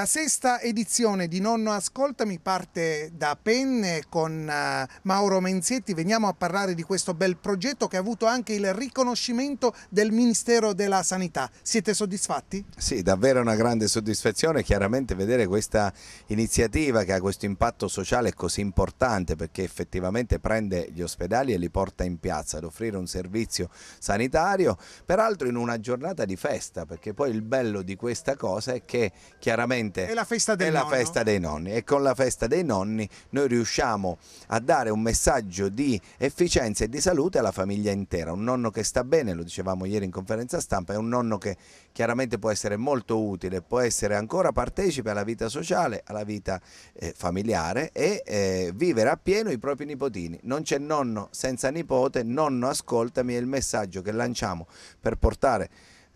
La sesta edizione di Nonno Ascoltami parte da Penne con eh, Mauro Menzietti. Veniamo a parlare di questo bel progetto che ha avuto anche il riconoscimento del Ministero della Sanità. Siete soddisfatti? Sì, davvero una grande soddisfazione. Chiaramente vedere questa iniziativa che ha questo impatto sociale così importante perché effettivamente prende gli ospedali e li porta in piazza ad offrire un servizio sanitario, peraltro in una giornata di festa, perché poi il bello di questa cosa è che chiaramente importante è la festa, del è la festa dei nonni e con la festa dei nonni noi riusciamo a dare un messaggio di efficienza e di salute alla famiglia intera. Un nonno che sta bene, lo dicevamo ieri in conferenza stampa, è un nonno che chiaramente può essere molto utile, può essere ancora partecipe alla vita sociale, alla vita eh, familiare e eh, vivere appieno i propri nipotini. Non c'è nonno senza nipote, nonno ascoltami è il messaggio che lanciamo per portare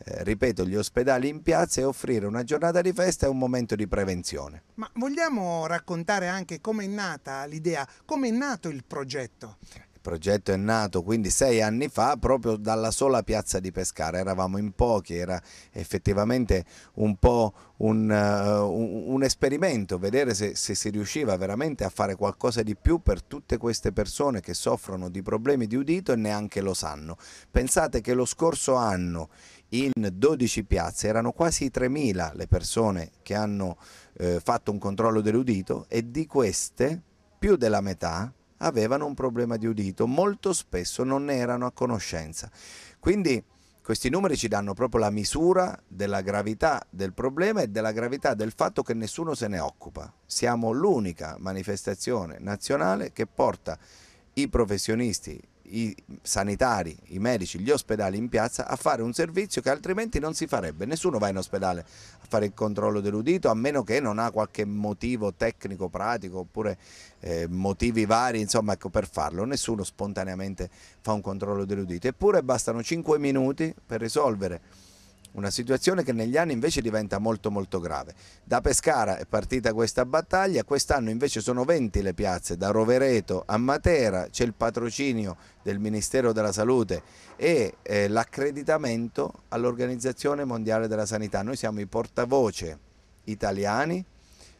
eh, ripeto, gli ospedali in piazza e offrire una giornata di festa e un momento di prevenzione. Ma vogliamo raccontare anche come è nata l'idea, come è nato il progetto? Il progetto è nato quindi sei anni fa proprio dalla sola piazza di Pescara, eravamo in pochi, era effettivamente un po' un, uh, un esperimento, vedere se, se, si riusciva veramente a fare qualcosa di più per tutte queste persone che soffrono di problemi di udito e neanche lo sanno. Pensate che lo scorso anno in 12 piazze, erano quasi 3.000 le persone che hanno eh, fatto un controllo dell'udito e di queste più della metà avevano un problema di udito, molto spesso non ne erano a conoscenza. Quindi questi numeri ci danno proprio la misura della gravità del problema e della gravità del fatto che nessuno se ne occupa. Siamo l'unica manifestazione nazionale che porta i professionisti i sanitari, i medici, gli ospedali in piazza a fare un servizio che altrimenti non si farebbe. Nessuno va in ospedale a fare il controllo dell'udito a meno che non ha qualche motivo tecnico, pratico oppure eh, motivi vari insomma, ecco, per farlo. Nessuno spontaneamente fa un controllo dell'udito. Eppure bastano 5 minuti per risolvere una situazione che negli anni invece diventa molto molto grave. Da Pescara è partita questa battaglia, quest'anno invece sono 20 le piazze, da Rovereto a Matera c'è il patrocinio del Ministero della Salute e eh, l'accreditamento all'Organizzazione Mondiale della Sanità. Noi siamo i portavoce italiani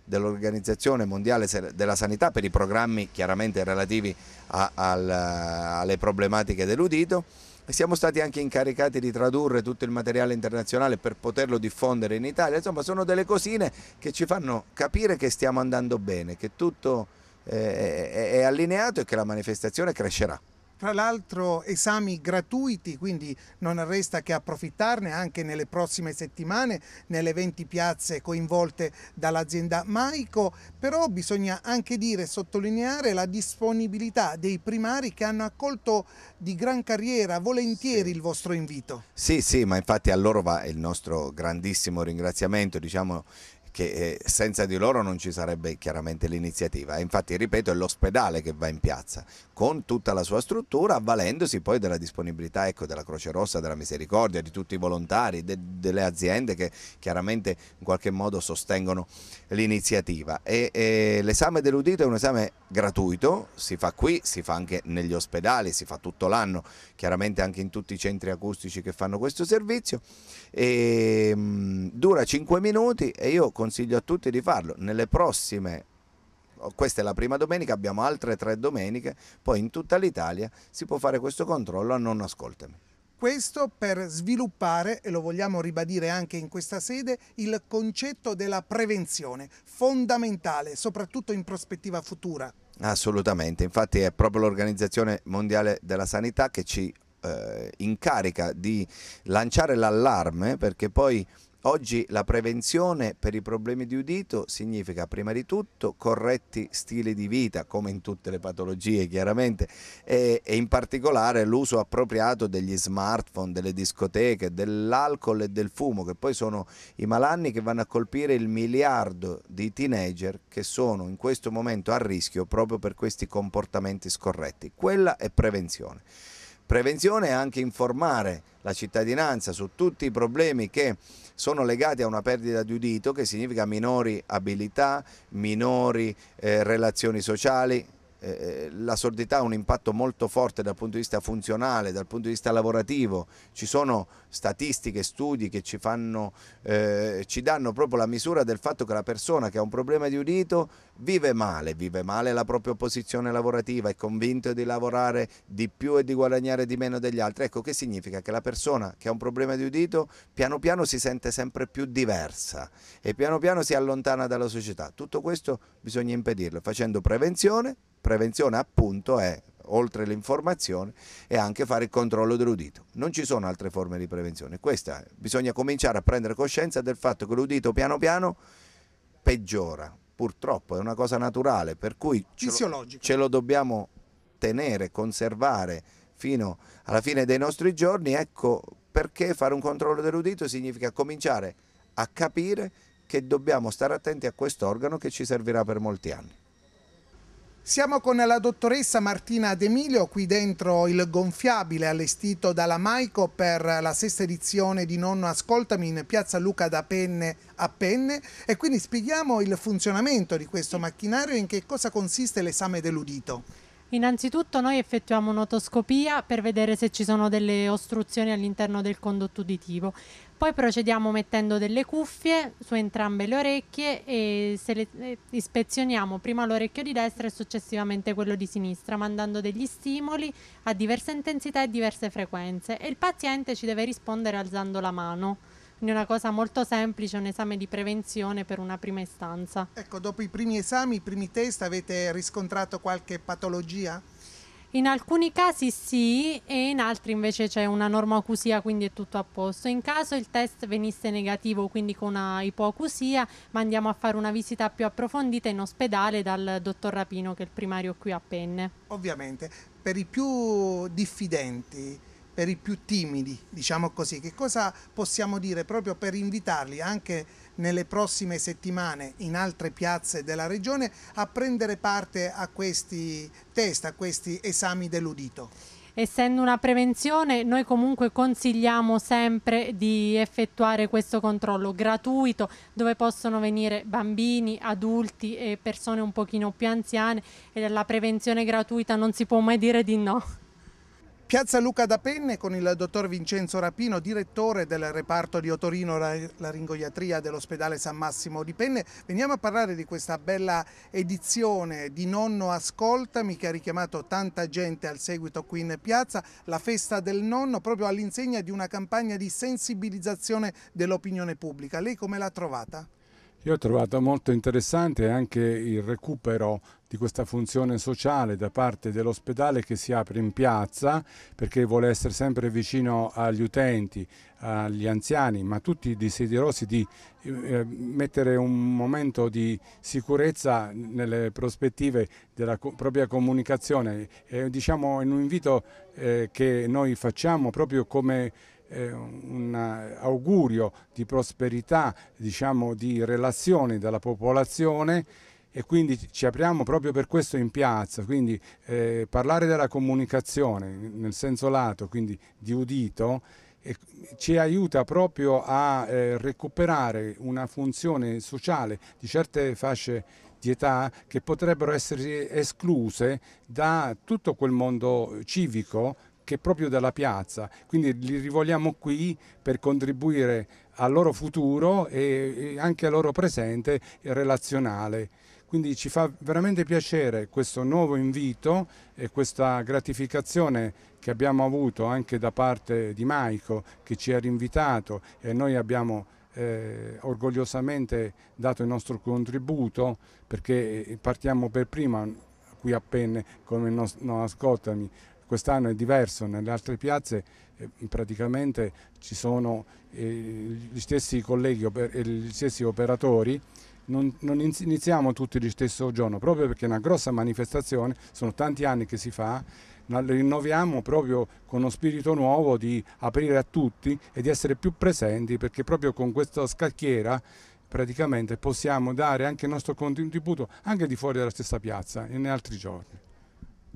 dell'Organizzazione Mondiale della Sanità per i programmi chiaramente relativi a, al, alle problematiche dell'udito siamo stati anche incaricati di tradurre tutto il materiale internazionale per poterlo diffondere in Italia, insomma sono delle cosine che ci fanno capire che stiamo andando bene, che tutto eh, è allineato e che la manifestazione crescerà tra l'altro esami gratuiti, quindi non resta che approfittarne anche nelle prossime settimane, nelle 20 piazze coinvolte dall'azienda Maico, però bisogna anche dire e sottolineare la disponibilità dei primari che hanno accolto di gran carriera, volentieri sì. il vostro invito. Sì, sì, ma infatti a loro va il nostro grandissimo ringraziamento, diciamo che eh, senza di loro non ci sarebbe chiaramente l'iniziativa. Infatti, ripeto, è l'ospedale che va in piazza con tutta la sua struttura, avvalendosi poi della disponibilità ecco, della Croce Rossa, della Misericordia, di tutti i volontari, de delle aziende che chiaramente in qualche modo sostengono l'iniziativa. l'esame dell'udito è un esame gratuito, si fa qui, si fa anche negli ospedali, si fa tutto l'anno, chiaramente anche in tutti i centri acustici che fanno questo servizio. E, ehm, mh, dura 5 minuti e io con consiglio a tutti di farlo. Nelle prossime, questa è la prima domenica, abbiamo altre tre domeniche, poi in tutta l'Italia si può fare questo controllo a non ascoltami. Questo per sviluppare, e lo vogliamo ribadire anche in questa sede, il concetto della prevenzione, fondamentale, soprattutto in prospettiva futura. Assolutamente, infatti è proprio l'Organizzazione Mondiale della Sanità che ci eh, incarica di lanciare l'allarme perché poi Oggi la prevenzione per i problemi di udito significa prima di tutto corretti stili di vita, come in tutte le patologie chiaramente, e, e in particolare l'uso appropriato degli smartphone, delle discoteche, dell'alcol e del fumo, che poi sono i malanni che vanno a colpire il miliardo di teenager che sono in questo momento a rischio proprio per questi comportamenti scorretti. Quella è prevenzione. Prevenzione è anche informare la cittadinanza su tutti i problemi che sono legati a una perdita di udito che significa minori abilità, minori eh, relazioni sociali, eh, eh, la sordità ha un impatto molto forte dal punto di vista funzionale, dal punto di vista lavorativo, ci sono statistiche, studi che ci, fanno, eh, ci danno proprio la misura del fatto che la persona che ha un problema di udito vive male, vive male la propria posizione lavorativa, è convinto di lavorare di più e di guadagnare di meno degli altri, ecco che significa che la persona che ha un problema di udito piano piano si sente sempre più diversa e piano piano si allontana dalla società, tutto questo bisogna impedirlo facendo prevenzione prevenzione appunto è oltre l'informazione e anche fare il controllo dell'udito. Non ci sono altre forme di prevenzione, questa bisogna cominciare a prendere coscienza del fatto che l'udito piano piano peggiora, purtroppo è una cosa naturale, per cui ce lo, ce lo dobbiamo tenere, conservare fino alla fine dei nostri giorni, ecco perché fare un controllo dell'udito significa cominciare a capire che dobbiamo stare attenti a quest'organo che ci servirà per molti anni. Siamo con la dottoressa Martina D'Emilio qui dentro il gonfiabile allestito dalla Maico per la sesta edizione di Nonno Ascoltami in piazza Luca da Penne a Penne e quindi spieghiamo il funzionamento di questo macchinario e in che cosa consiste l'esame dell'udito. Innanzitutto noi effettuiamo un'otoscopia per vedere se ci sono delle ostruzioni all'interno del condotto uditivo poi procediamo mettendo delle cuffie su entrambe le orecchie e le, eh, ispezioniamo prima l'orecchio di destra e successivamente quello di sinistra, mandando degli stimoli a diverse intensità e diverse frequenze e il paziente ci deve rispondere alzando la mano. Quindi è una cosa molto semplice, un esame di prevenzione per una prima istanza. Ecco, dopo i primi esami, i primi test, avete riscontrato qualche patologia? In alcuni casi sì e in altri invece c'è una normoacusia, quindi è tutto a posto. In caso il test venisse negativo, quindi con una ipocusia, mandiamo a fare una visita più approfondita in ospedale dal dottor Rapino, che è il primario qui a Penne. Ovviamente, per i più diffidenti, per i più timidi, diciamo così, che cosa possiamo dire proprio per invitarli anche nelle prossime settimane in altre piazze della regione a prendere parte a questi test, a questi esami dell'udito? essendo una prevenzione noi comunque consigliamo sempre di effettuare questo controllo gratuito dove possono venire bambini, adulti e persone un pochino più anziane e la prevenzione gratuita non si può mai dire di no. Piazza Luca da Penne con il dottor Vincenzo Rapino, direttore del reparto di Otorino Laringoiatria dell'ospedale San Massimo di Penne. Veniamo a parlare di questa bella edizione di Nonno Ascoltami che ha richiamato tanta gente al seguito qui in piazza, la festa del nonno proprio all'insegna di una campagna di sensibilizzazione dell'opinione pubblica. Lei come l'ha trovata? Io ho trovato molto interessante anche il recupero di questa funzione sociale da parte dell'ospedale che si apre in piazza perché vuole essere sempre vicino agli utenti, agli anziani, ma tutti desiderosi di eh, mettere un momento di sicurezza nelle prospettive della propria comunicazione. Diciamo, è diciamo, un invito eh, che noi facciamo proprio come eh, un augurio di prosperità, diciamo, di relazioni della popolazione e quindi ci apriamo proprio per questo in piazza, quindi eh, parlare della comunicazione nel senso lato, quindi di udito, eh, ci aiuta proprio a eh, recuperare una funzione sociale di certe fasce di età che potrebbero essere escluse da tutto quel mondo civico che è proprio dalla piazza, quindi li rivolgiamo qui per contribuire al loro futuro e anche al loro presente relazionale. Quindi ci fa veramente piacere questo nuovo invito e questa gratificazione che abbiamo avuto anche da parte di Maico che ci ha rinvitato e noi abbiamo eh, orgogliosamente dato il nostro contributo perché eh, partiamo per prima qui a penne come non no ascoltami quest'anno è diverso, nelle altre piazze eh, praticamente ci sono eh, gli stessi colleghi e eh, gli stessi operatori non, non, iniziamo tutti lo stesso giorno, proprio perché è una grossa manifestazione, sono tanti anni che si fa, la rinnoviamo proprio con uno spirito nuovo di aprire a tutti e di essere più presenti, perché proprio con questa scacchiera praticamente possiamo dare anche il nostro contributo anche di fuori dalla stessa piazza e in altri giorni.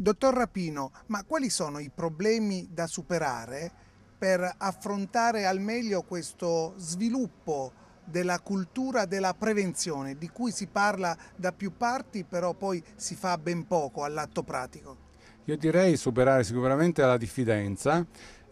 Dottor Rapino, ma quali sono i problemi da superare per affrontare al meglio questo sviluppo della cultura della prevenzione, di cui si parla da più parti, però poi si fa ben poco all'atto pratico? Io direi superare sicuramente la diffidenza,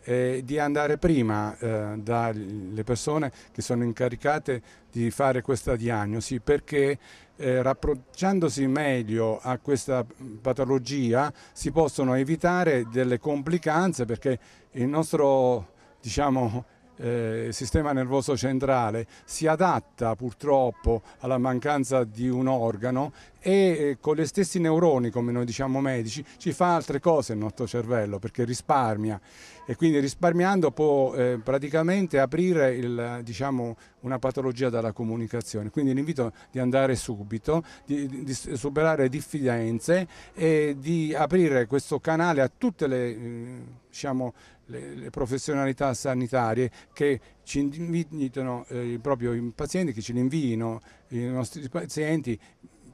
e di andare prima eh, dalle persone che sono incaricate di fare questa diagnosi perché eh, rapprocciandosi meglio a questa patologia si possono evitare delle complicanze perché il nostro diciamo, eh, sistema nervoso centrale si adatta purtroppo alla mancanza di un organo e eh, con gli stessi neuroni, come noi diciamo medici, ci fa altre cose il nostro cervello perché risparmia e quindi risparmiando può eh, praticamente aprire il, diciamo, una patologia dalla comunicazione. Quindi l'invito di andare subito, di, di, di superare diffidenze e di aprire questo canale a tutte le eh, diciamo, le, le, professionalità sanitarie che ci invitano eh, proprio i pazienti, che ce li invino i nostri pazienti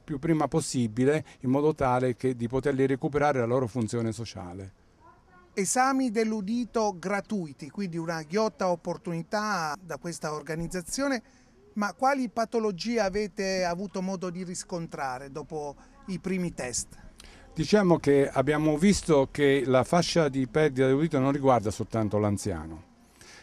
più prima possibile in modo tale che, di poterli recuperare la loro funzione sociale. Esami dell'udito gratuiti, quindi una ghiotta opportunità da questa organizzazione, ma quali patologie avete avuto modo di riscontrare dopo i primi test? Diciamo che abbiamo visto che la fascia di perdita dell'udito non riguarda soltanto l'anziano.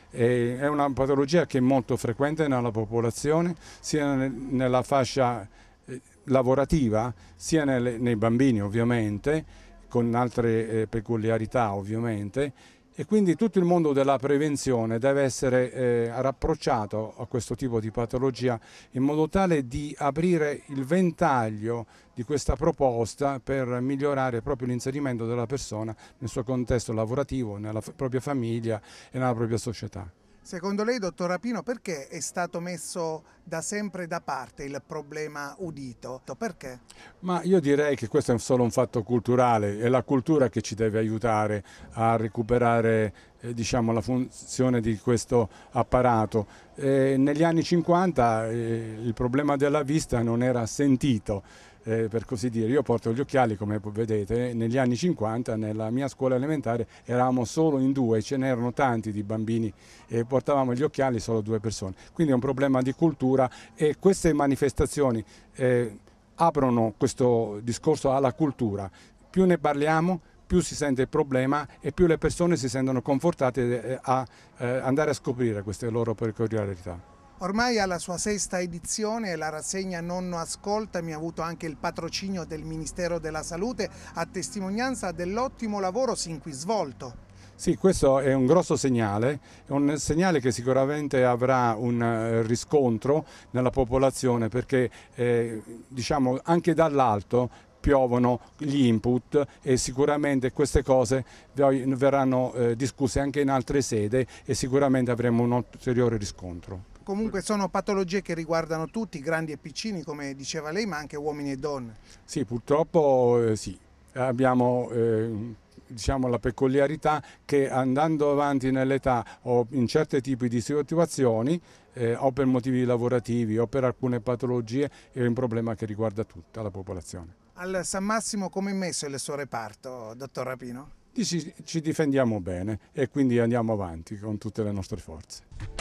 È una patologia che è molto frequente nella popolazione, sia nella fascia eh, lavorativa, sia nei bambini ovviamente, con altre eh, peculiarità ovviamente, e quindi tutto il mondo della prevenzione deve essere eh, rapprocciato a questo tipo di patologia in modo tale di aprire il ventaglio di questa proposta per migliorare proprio l'inserimento della persona nel suo contesto lavorativo, nella propria famiglia e nella propria società. Secondo lei, dottor Rapino, perché è stato messo da sempre da parte il problema udito? Perché? Ma io direi che questo è solo un fatto culturale, è la cultura che ci deve aiutare a recuperare eh, diciamo, la funzione di questo apparato. Eh, negli anni 50 eh, il problema della vista non era sentito eh, per così dire. Io porto gli occhiali, come vedete, negli anni 50 nella mia scuola elementare eravamo solo in due, ce n'erano tanti di bambini e portavamo gli occhiali solo due persone. Quindi è un problema di cultura e queste manifestazioni eh, aprono questo discorso alla cultura. Più ne parliamo, più si sente il problema e più le persone si sentono confortate eh, a eh, andare a scoprire queste loro peculiarità. Ormai alla sua sesta edizione la rassegna Nonno Ascoltami ha avuto anche il patrocinio del Ministero della Salute a testimonianza dell'ottimo lavoro sin qui svolto. Sì, questo è un grosso segnale, un segnale che sicuramente avrà un eh, riscontro nella popolazione perché eh, diciamo, anche dall'alto piovono gli input e sicuramente queste cose verranno eh, discusse anche in altre sede e sicuramente avremo un ulteriore riscontro comunque sono patologie che riguardano tutti, grandi e piccini come diceva lei, ma anche uomini e donne. Sì, purtroppo eh, sì, abbiamo eh, diciamo, la peculiarità che andando avanti nell'età o in certi tipi di situazioni eh, o per motivi lavorativi o per alcune patologie è un problema che riguarda tutta la popolazione. Al San Massimo come è messo il suo reparto, dottor Rapino? Ci, ci difendiamo bene e quindi andiamo avanti con tutte le nostre forze.